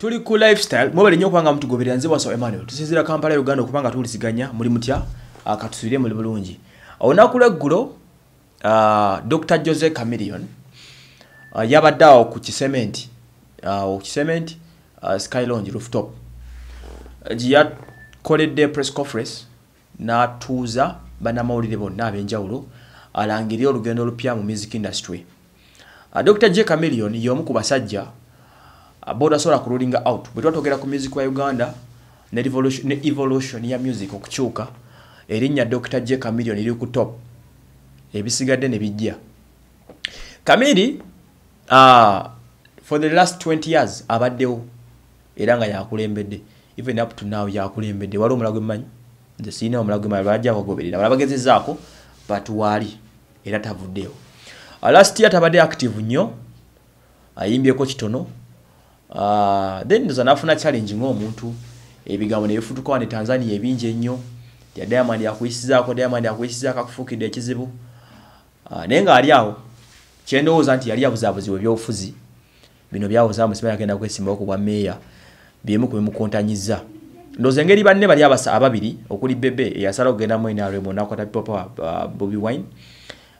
tuli ku lifestyle mwebale nnyo okubanga mutugoberera nze bwasa emmanuel tusinzira kampala uganda okuba nga tuwulisiganya muli mutya ah, katusubire muli bulungi ah, olunaku lweggulo ah, dr jose camilion yabadde awo ku kisementi awo ku kisementi skylonge rooftop gye yakoledde press conference n'atuuza bannamawulire bonna ab'enjawulo alangirie olugendo olupya mu music industry dr j camilion y'omu ku basajja Uh, boda asobola kulolinga out bwe twatogera ku music wa uganda ne evolution ya music okukyuka erinnya dr j camilion liri ku top ebisigadde ne bijja kamiri uh, for the last 20 years abaddewo era nga yakulembedde even up to now yakulembedde wali omulago emmanyi nze siina omulago emmanyi balajja bagoberera balabagezezaako but waali era tavuddewo uh, last year tabadde active nnyo ayimbyeko kitono Ah, then nza nafuna challenge ng'omuntu ebigambo ne bifutukwa ne Tanzania ebingi ennyo ya diamond ya kuisiza ko diamond ya kuisiza akakufukide ekizibu uh, ah, nenga ali awo kyendooza nti yali abuzabuzi webyobufuzi bino byawoza amusima yagenda kwesimbawo ku bwameeya byemu ku bimukontanyiza ndoza engeri banne bali abasa ababiri okuli bebe eyasala okugenda mu nrm onakwata bipapa uh, bobi wine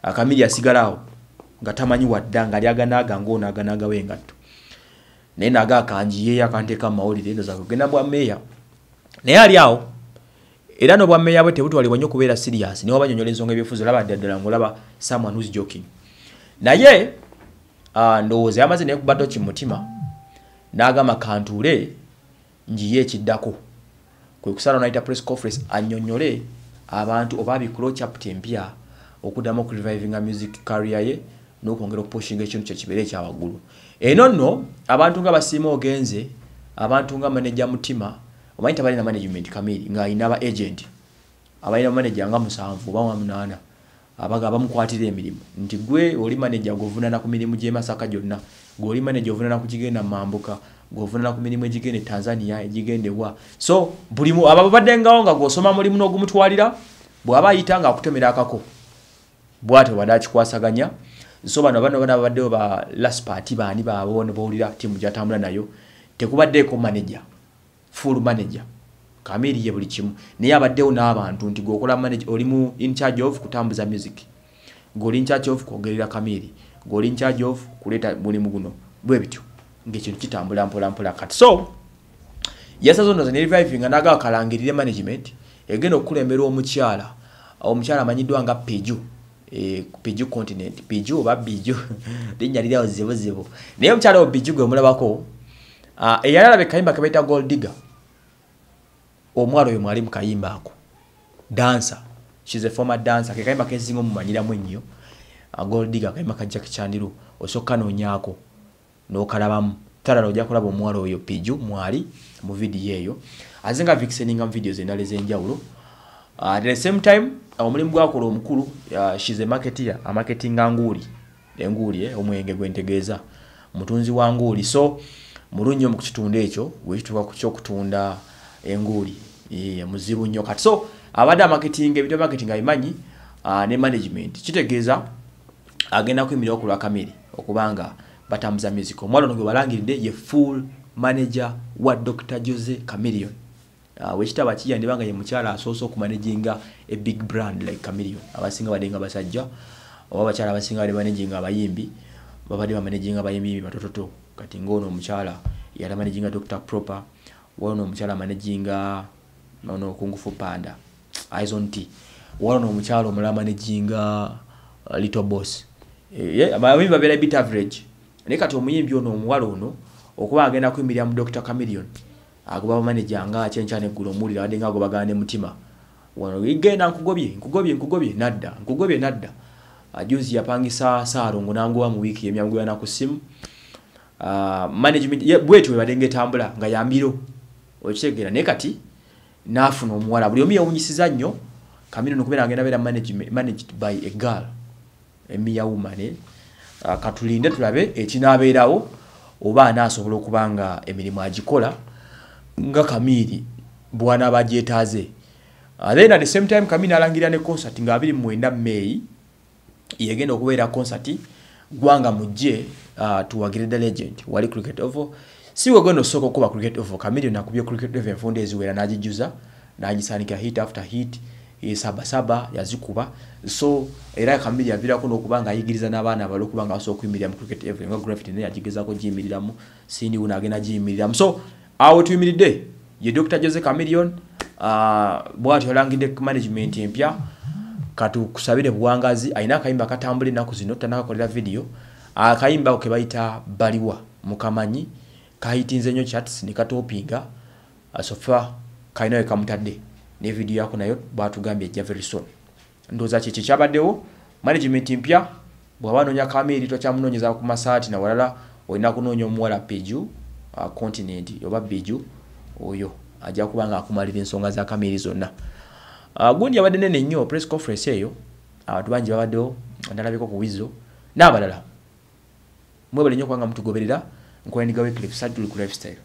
akamiri asigala awo nga tamanyi wadda nga aliaganaaga ng'onaaganaaga wengatto naye naga akanjiyeyo akanteeka mumawulire ndoza kugenda bwa meeya naye ali awo era n'obwa meeya bwe tebutwalibwa nnyo okubeera siriyasi niwe banyonyola ensonga ebyefuzi olaba ddaddala ngaolaba samuel nus joking naye ndowooza yamaze naye kubaddo kimutima n'agamba kantuule njiye ekiddako kwe kusalawo naita press conference annyonnyole abantu oba abikulo chapte empya okuddamu okurevivinga music carrier ye n'okwongera okupushinga ekintu kye kibeere ekyawaggulu eno nno abantu nga basiima ogenze abantu nga maneja mutima omanyi tabalina management kamiri ngaayina aba agent abalina bamaneja nga musanvu oba wamunaana abaga bamukwatira emirimu nti gwe oli maneja gaovunana ku mirimu gyemasaka gyonna goli maneja ovunana kukigenda mambuka gaovunana ku mirimu egigenda etanzania egigendewa so buli ababadde ngawo nga gosoma mulimu n'ogumutwalira bwaba ayita nga akutomerakako bwate wadde akikwasaganya so bano bano bana babaddewo ba last party baani baabo ne bawulira ttiimu gyatambula nayo tekubaddeeko manaja full manager kamiri ye buli kimu naye abaddewo n'abantu nti gweokola manaja oli mu incharge of kutambuza music ng'oli incharge of kwogerera kamiri ng'oli incharge of kuleeta mulimu guno bwe bityo ng'ekintu kitambula mpola mpola kati so yasazo ndoza ne revivinga n'agawa kalangirire management egenda okukulembera omukyala omukyala amanyiddwa nga peju Eh, biju continent biju oba biju linnya liryawo zibuzibu naye omukyala wo biju gwe mulabako ah, eyali alaba ekayimba kebaita gold digger omwala oyo mwali mukayimba ako dansa shize forma dansa kekayimba kezinga omumanyiramu ennyo ah, gold digger akayimba kajja kekyandiru osooka noonyaako n'okalabamu talala ojja kulaba omuwala oyo piju mwali mu vidiyo eyo azenga vikiseninga mu vidiyo zendala ez'enjawulo Uh, at the same time omulimu gwakola omukulu uh, shize marketeer amaketinga nguuli enguuli eh, omwenge gwentegeeza mutunzi wa nguuli so mulungi omu kukitundu ekyo wekituuka ku kyokutunda enguuli muzibu nnyo kati so abadde amaketinga ebiti marketing abimanyi uh, ne management kitegeeza agenda kuyimirira okulwa kamere okubanga batambuza muzik omwana ono gwe balangiridde ye full manager wa dr jose camilion Ah, wekitaba kiyandiba nga ye mukyala asoose okumanaginga ebig brand like camilion abasinga badde nga basajja oba abakyala abasinga bade managinga abayimbi babadde bamanaginga abayimbiimbi batototo kati ngaono omukyala yali amanaginga dr proper waono omukyala amanaginga ono kungufu panda ison t waono omukyala omulala amanaginga uh, little boss eh, abayimbi babeera bit average naye kati omuyimbi ono omuwala ono okuba agenda kuyimirira mu dr camilion agoba manager anga akyenchane gulo mulira adenga agobagane mutima wano igenda nkugobye nkugobye nkugobye nadda nkugobye nadda ajuzi yapangi saa saa rongo nangu wa mwiki ya miyamu na kusimu uh, management ya bwetu wa denge tambla nga yambiro wachite gira nekati nafuno mwala vili omia unisi za nyo kamino nukumena angena veda management managed by a girl emia umane uh, ah, katulinde tulabe e china abe dao oba anaso vlo kubanga emili majikola nga kamiri bwana bajetaze alena ah, the same time kamina alangira ne concert nga abiri muenda may yegenda okubera concert gwanga mujje uh, ah, tuwagire the legend wali cricket over siwe gwendo soko kuba cricket over kamiri na kubyo cricket over fundi ziwera najijuza najisanika hit after hit e saba saba yazikuba so era kamiri abira kuno kubanga ayigiriza nabana abalo kubanga aso kuimirira mu cricket ever ngo graphite ne yajigeza ko jimiriramu sindi unage na jimiriramu so awo tuyimiridde ye dr jose camilion uh, bwati olangide management empya katukusabire buwangazi alina akayimba katambula enaku zino tanakakolera vidiyo akayimba uh, kebayita baliwa mukamanyi kayitinze nyo chats ne katopinga uh, sofa kalinawe kamutadde ne vidiyo yako nayo bwatugambye ejja verison ndoza kyekyo kyabaddewo management mpya bwaba nonya kamaeri tokyamunonyeza ku masaati nawalala olina kunoonya omuwala peju Uh, continent oba biju oyo ajja kuba nga akumalira ensonga zakamiri zonna uh, gundi abadde nene nnyo press conference eyo uh, abantu bangi babaddeo ndalabeko ku wizo n'abalala mwebale nnyo kubanga mutugoberera nkwanigawo eclip sadulku lifestyle